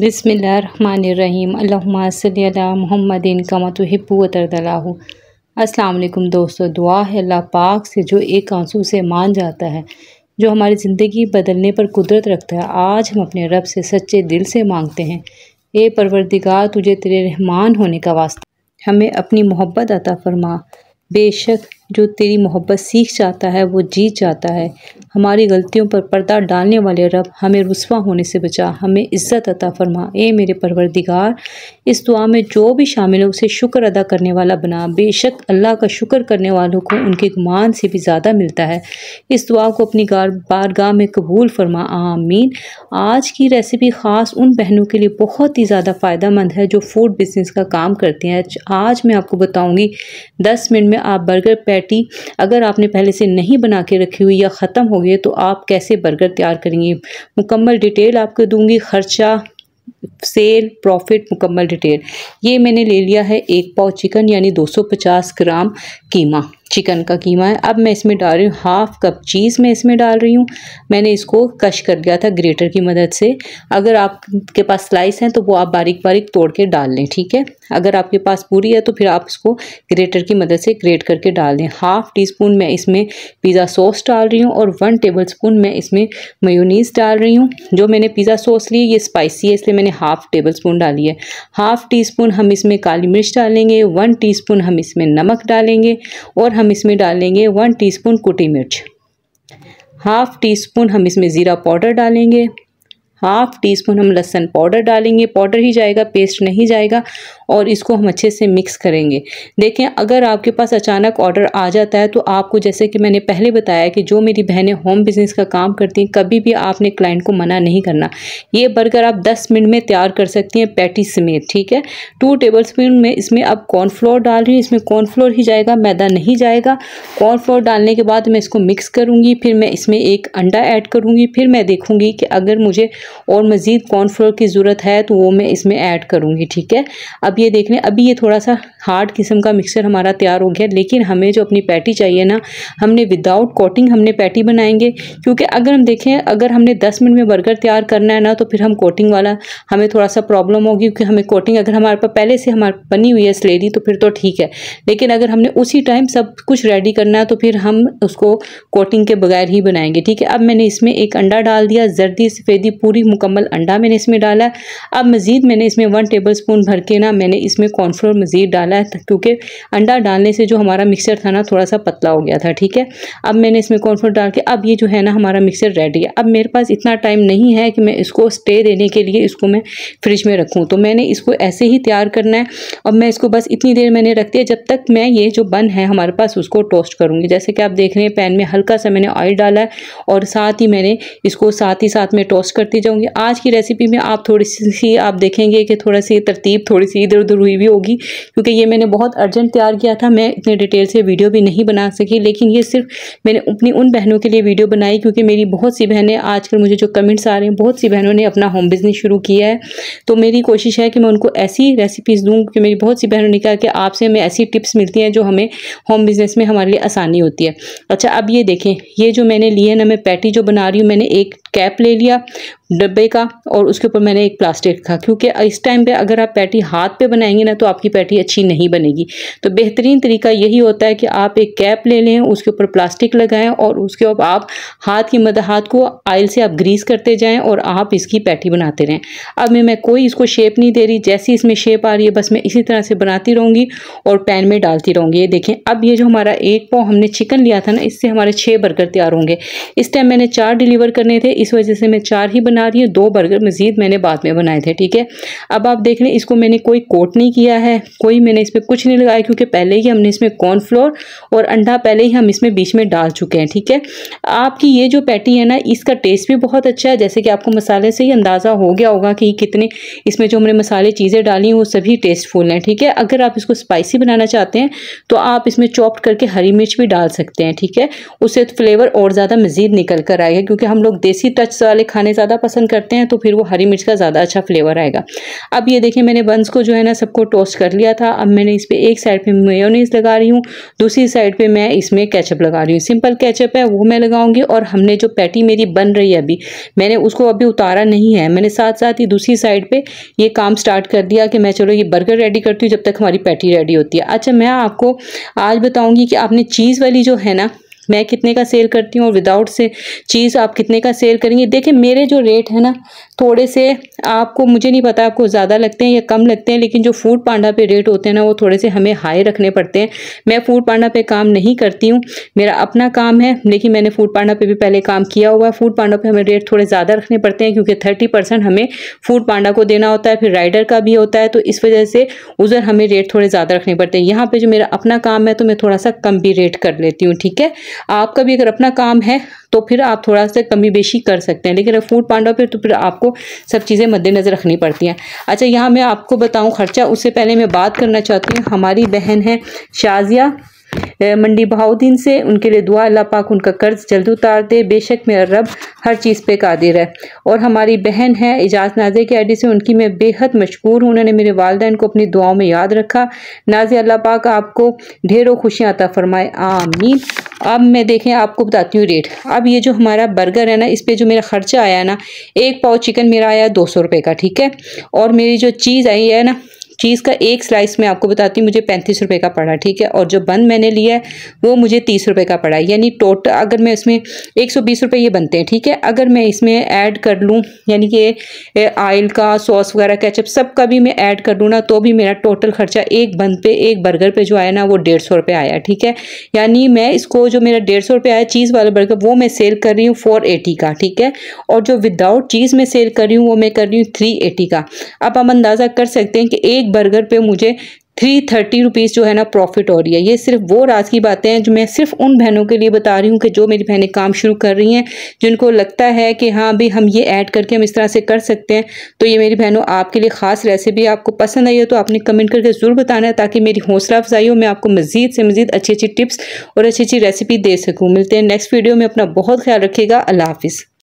बिसमीम् महमदिन कमतुहिबूतरदलाहू अस्सलाम वालेकुम दोस्तों दुआ है अल्लाह पाक से जो एक आंसू से मान जाता है जो हमारी ज़िंदगी बदलने पर कुदरत रखता है आज हम अपने रब से सच्चे दिल से मांगते हैं ए परवरदिगार तुझे तेरे रहमान होने का वास्ता हमें अपनी मोहब्बत अता फरमा बेशक जो तेरी मोहब्बत सीख जाता है वो जीत जाता है हमारी गलतियों पर पर्दा डालने वाले रब हमें रसवा होने से बचा हमें इज़्ज़त अता फरमा ए मेरे परवरदिगार इस दुआ में जो भी शामिल है उसे शुक्र अदा करने वाला बना बेशक अल्लाह का शुक्र करने वालों को उनके गुमान से भी ज़्यादा मिलता है इस दुआ को अपनी गार बारगाह में कबूल फरमा आमीन आज की रेसिपी ख़ास उन बहनों के लिए बहुत ही ज़्यादा फ़ायदा मंद है जो फूड बिज़नेस का काम करती हैं आज मैं आपको बताऊँगी दस मिनट में आप बर्गर पैट पैटी अगर आपने पहले से नहीं बना के रखी हुई या ख़त्म हो गई तो आप कैसे बर्गर तैयार करेंगे मुकम्मल डिटेल आपको दूंगी ख़र्चा सेल प्रॉफिट मुकम्मल डिटेल ये मैंने ले लिया है एक पाव चिकन यानी 250 ग्राम कीमा चिकन का कीमा है अब मैं इसमें डाल रही हूँ हाफ कप चीज़ मैं इसमें डाल रही हूँ मैंने इसको कश कर दिया था ग्रेटर की मदद से अगर आपके पास स्लाइस हैं तो वो आप बारीक बारीक तोड़ के डाल लें ठीक है अगर आपके पास पूरी है तो फिर आप इसको ग्रेटर की मदद से ग्रेट करके डाल दें हाफ़ टी स्पून मैं इसमें पिज़्ज़ा सॉस डाल रही हूँ और वन टेबल स्पून मैं इसमें मयोनीस डाल रही हूँ जो मैंने पिज़्ज़ा सॉस ली ये स्पाइसी है इसलिए मैंने हाफ़ टेबल स्पून डाली है हाफ़ टी स्पून हम इसमें काली मिर्च डालेंगे वन टी स्पून हम इसमें नमक डालेंगे और हम हम इसमें डालेंगे वन टीस्पून कुटी मिर्च हाफ टी स्पून हम इसमें ज़ीरा पाउडर डालेंगे हाफ टी स्पून हम लहसन पाउडर डालेंगे पाउडर ही जाएगा पेस्ट नहीं जाएगा और इसको हम अच्छे से मिक्स करेंगे देखें अगर आपके पास अचानक ऑर्डर आ जाता है तो आपको जैसे कि मैंने पहले बताया कि जो मेरी बहनें होम बिज़नेस का काम करती हैं कभी भी आपने क्लाइंट को मना नहीं करना ये बर्गर आप 10 मिनट में तैयार कर सकती हैं पैटी समेत ठीक है टू टेबल स्पून में इसमें अब कॉर्नफ्लोर डाल रही हूँ इसमें कॉर्नफ्लोर ही जाएगा मैदा नहीं जाएगा कॉर्नफ्लोर डालने के बाद मैं इसको मिक्स करूँगी फिर मैं इसमें एक अंडा ऐड करूँगी फिर मैं देखूँगी कि अगर मुझे और मज़ीद कॉर्नफ्लोर की ज़रूरत है तो वो मैं इसमें ऐड करूँगी ठीक है अब ये देख लें अभी ये थोड़ा सा हार्ड किस्म का मिक्सर हमारा तैयार हो गया लेकिन हमें जो अपनी पैटी चाहिए ना हमने विदाउट कोटिंग हमने पैटी बनाएंगे क्योंकि अगर हम देखें अगर हमने दस मिनट में बर्गर तैयार करना है ना तो फिर हम कोटिंग वाला हमें थोड़ा सा प्रॉब्लम होगी क्योंकि हमें कोटिंग अगर हमारे पास पहले से हमारे बनी हुई है स्लेरी तो फिर तो ठीक है लेकिन अगर हमने उसी टाइम सब कुछ रेडी करना है तो फिर हम उसको कोटिंग के बगैर ही बनाएंगे ठीक है अब मैंने इसमें एक अंडा डाल दिया जर्दी सफ़ेदी पूरी भी मुकम्मल अंडा मैंने इसमें डाला है अब मज़ीद मैंने इसमें वन टेबल स्पून भर के ना मैंने इसमें कॉर्नफ्लोर मज़ीद डाला है क्योंकि अंडा डालने से जो हमारा मिक्सर था ना थोड़ा सा पतला हो गया था ठीक है अब मैंने इसमें कॉर्नफ्लोर डाल के अब ये जो है ना हमारा मिक्सर रेडी है अब मेरे पास इतना टाइम नहीं है कि मैं इसको स्टे देने के लिए इसको मैं फ्रिज में रखूँ तो मैंने इसको ऐसे ही तैयार करना है और मैं इसको बस इतनी देर मैंने रख दिया जब तक मैं ये जो बन है हमारे पास उसको टोस्ट करूँगी जैसे कि आप देख रहे हैं पैन में हल्का सा मैंने ऑयल डाला है और साथ ही मैंने इसको साथ ही साथ में टोस्ट करती जाऊँ होंगे आज की रेसिपी में आप थोड़ी सी आप देखेंगे कि थोड़ा सी तरतीब थोड़ी सी इधर उधर हुई भी होगी क्योंकि ये मैंने बहुत अर्जेंट तैयार किया था मैं इतने डिटेल से वीडियो भी नहीं बना सकी लेकिन ये सिर्फ मैंने अपनी उन बहनों के लिए वीडियो बनाई क्योंकि मेरी बहुत सी बहनें आजकल मुझे जो कमेंट्स आ रहे हैं बहुत सी बहनों ने अपना होम बिज़नेस शुरू किया है तो मेरी कोशिश है कि मैं उनको ऐसी रेसिपीज़ दूँ कि मेरी बहुत सी बहनों ने कहा कि आपसे हमें ऐसी टिप्स मिलती हैं जो हमें होम बिज़नेस में हमारे लिए आसानी होती है अच्छा अब ये देखें ये जो मैंने लिए ना मैं पैटी जो बना रही हूँ मैंने एक कैप ले लिया डब्बे का और उसके ऊपर मैंने एक प्लास्टिक रखा क्योंकि इस टाइम पे अगर आप पैटी हाथ पे बनाएंगे ना तो आपकी पैटी अच्छी नहीं बनेगी तो बेहतरीन तरीका यही होता है कि आप एक कैप ले लें उसके ऊपर प्लास्टिक लगाएं और उसके ऊपर आप हाथ की मदद हाथ को आयल से आप ग्रीस करते जाएँ और आप इसकी पैटी बनाते रहें अब मैं मैं कोई इसको शेप नहीं दे रही जैसी इसमें शेप आ रही है बस मैं इसी तरह से बनाती रहूँगी और पैन में डालती रहूँगी ये देखें अब ये जो हमारा एक पाव हमने चिकन लिया था ना इससे हमारे छः बर्गर तैयार होंगे इस टाइम मैंने चार डिलीवर करने थे इस वजह से मैं चार ही बना बना रही हूँ दो बर्गर मज़ीद मैंने बाद में बनाए थे ठीक है अब आप देख लें इसको मैंने कोई कोट नहीं किया है कोई मैंने पर कुछ नहीं लगाया क्योंकि पहले ही हमने इसमें कॉर्नफ्लोर और अंडा पहले ही हम इसमें बीच में डाल चुके हैं ठीक है आपकी ये जो पैटी है ना इसका टेस्ट भी बहुत अच्छा है जैसे कि आपको मसाले से ही अंदाज़ा हो गया होगा कि कितने इसमें जो हमने मसाले चीज़ें डाली हैं वो सभी टेस्टफुल हैं ठीक है अगर आप इसको स्पाइसी बनाना चाहते हैं तो आप इसमें चॉप्ड करके हरी मिर्च भी डाल सकते हैं ठीक है उससे तो फ्लेवर और ज़्यादा मज़ीद निकल कर आएगा क्योंकि हम लोग देसी टच वाले खाने ज़्यादा पसंद पसंद करते हैं तो फिर वो हरी मिर्च का ज़्यादा अच्छा फ्लेवर आएगा अब ये देखिए मैंने बंस को जो है ना सबको टोस्ट कर लिया था अब मैंने इस पर एक साइड पर मेयोनीस लगा रही हूँ दूसरी साइड पर मैं इसमें कैचअप लगा रही हूँ सिंपल कैचअप है वो मैं लगाऊंगी और हमने जो पैटी मेरी बन रही है अभी मैंने उसको अभी उतारा नहीं है मैंने साथ साथ ही दूसरी साइड पर ये काम स्टार्ट कर दिया कि मैं चलो ये बर्गर रेडी करती हूँ जब तक हमारी पैटी रेडी होती है अच्छा मैं आपको आज बताऊँगी कि आपने चीज़ वाली जो है ना मैं कितने का सेल करती हूँ और विदाउट से चीज़ आप कितने का सेल करेंगे देखिए मेरे जो रेट है ना थोड़े से आपको मुझे नहीं पता आपको ज़्यादा लगते हैं या कम लगते हैं लेकिन जो फूड पांडा पे रेट होते हैं ना वो थोड़े से हमें हाई रखने पड़ते हैं मैं फूड पांडा पे काम नहीं करती हूँ मेरा अपना काम है लेकिन मैंने फूड पांडा पे भी पहले काम किया हुआ है फूड पांडा पे हमें रेट थोड़े ज़्यादा रखने पड़ते हैं क्योंकि थर्टी परसेंट हमें फूड पांडा को देना होता है फिर राइडर का भी होता है तो इस वजह से उधर हमें रेट थोड़े ज़्यादा रखने पड़ते हैं यहाँ पर जो मेरा अपना काम है तो मैं थोड़ा सा कम भी रेट कर लेती हूँ ठीक है आपका भी अगर अपना काम है तो फिर आप थोड़ा सा कमी बेशी कर सकते हैं लेकिन अगर फूड पांडा पर तो फिर आपको सब चीज़ें मद्देनज़र रखनी पड़ती हैं अच्छा यहाँ मैं आपको बताऊँ खर्चा उससे पहले मैं बात करना चाहती हूँ हमारी बहन है शाजिया मंडी बहाउद्दीन से उनके लिए दुआ अल्लाह पाक उनका कर्ज जल्द उतार दे बेशक मेरा रब हर चीज़ पे कादिर है और हमारी बहन है इजाज़ नाजे की आईडी से उनकी मैं बेहद मशहूर हूँ उन्होंने मेरे वालदेन को अपनी दुआओं में याद रखा नाजे अल्लाह पाक आपको ढेरों खुशियाँ अता फ़रमाए आमीन अब मैं देखें आपको बताती हूँ रेट अब ये जो हमारा बर्गर है ना इस पर जो मेरा ख़र्चा आया ना एक पाव चिकन मेरा आया दो सौ रुपये का ठीक है और मेरी जो चीज़ आई है ना चीज़ का एक स्लाइस मैं आपको बताती हूँ मुझे पैंतीस रुपये का पड़ा ठीक है और जो बन मैंने लिया है वो मुझे तीस रुपये का पड़ा यानी टोटल अगर मैं इसमें एक सौ बीस रुपये ये बनते हैं ठीक है अगर मैं इसमें ऐड कर लूँ यानी कि आयल का सॉस वगैरह कैचअप सब का भी मैं ऐड कर लूँ ना तो भी मेरा टोटल खर्चा एक बन पे एक बर्गर पर जो आया ना वो डेढ़ सौ रुपये आया ठीक है यानी मैं इसको जो मेरा डेढ़ सौ रुपये आया चीज़ वाला बर्गर वो मैं सेल कर रही हूँ फोर एटी का ठीक है और जो विदाउट चीज़ मैं सेल कर रही हूँ वो मैं कर रही हूँ थ्री एटी का अब हम अंदाज़ा कर सकते हैं कि एक बर्गर पे मुझे थ्री थर्टी रुपीज़ जो है ना प्रॉफिट हो रही है ये सिर्फ वो राज की बातें हैं जो मैं सिर्फ उन बहनों के लिए बता रही हूँ कि जो मेरी बहनें काम शुरू कर रही हैं जिनको लगता है कि हाँ अभी हम ये ऐड करके हम इस तरह से कर सकते हैं तो ये मेरी बहनों आपके लिए ख़ास रेसिपी आपको पसंद आई हो तो आपने कमेंट करके ज़रूर बताना है ताकि मेरी हौसला अफजाई हो मैं आपको मज़ीद से मज़ीद अच्छी अच्छी टिप्स और अच्छी अच्छी रेसिपी दे सकूँ मिलते हैं नेक्स्ट वीडियो में अपना बहुत ख्याल रखिएगा अल्लाह हाफिज़